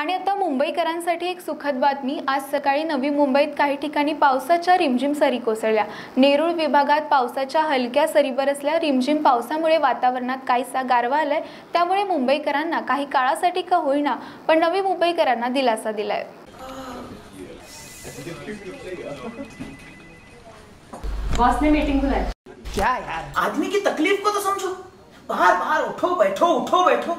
आणि आता मुंबईकरांसाठी एक सुखद बातमी आज सकाळी नवी मुंबईत काही ठिकाणी पावसाच्या रिमझिम सरी कोसळल्या नेरूळ विभागात पावसाच्या हलक्या सरी बरसल्या रिमझिम पावसामुळे वातावरणात काहीसा गारवा आलाय त्यामुळे मुंबईकरांना काही काळासाठी का होईना पण नवी मुंबईकरांना दिलासा दिलाय मीटिंग आदमी की तकलीफ को तो समझो बाहर बाहर उठो बैठो उठो बैठो